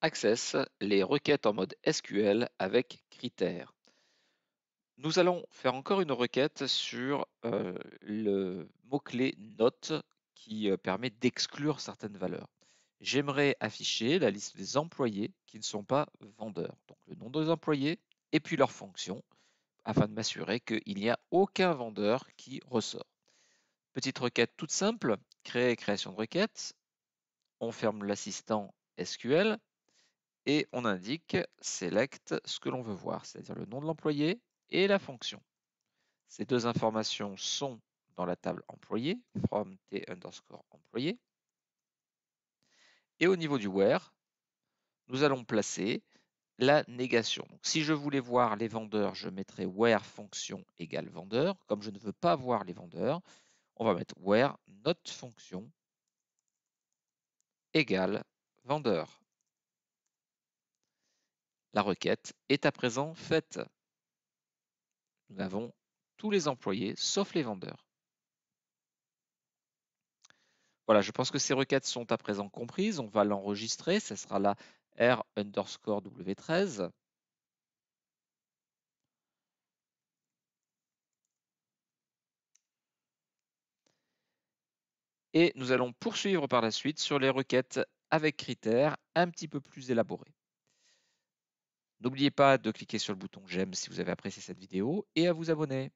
Access les requêtes en mode SQL avec critères. Nous allons faire encore une requête sur euh, le mot-clé note qui euh, permet d'exclure certaines valeurs. J'aimerais afficher la liste des employés qui ne sont pas vendeurs. Donc le nom des employés et puis leur fonction afin de m'assurer qu'il n'y a aucun vendeur qui ressort. Petite requête toute simple, créer création de requête. On ferme l'assistant SQL et on indique select ce que l'on veut voir, c'est-à-dire le nom de l'employé et la fonction. Ces deux informations sont dans la table employé, from t underscore employé. Et au niveau du where, nous allons placer la négation. Donc, si je voulais voir les vendeurs, je mettrais where fonction égale vendeur. Comme je ne veux pas voir les vendeurs, on va mettre where NOT fonction égale vendeur. La requête est à présent faite. Nous avons tous les employés sauf les vendeurs. Voilà, je pense que ces requêtes sont à présent comprises. On va l'enregistrer. Ce sera la R underscore W13. Et nous allons poursuivre par la suite sur les requêtes avec critères un petit peu plus élaborés. N'oubliez pas de cliquer sur le bouton j'aime si vous avez apprécié cette vidéo et à vous abonner.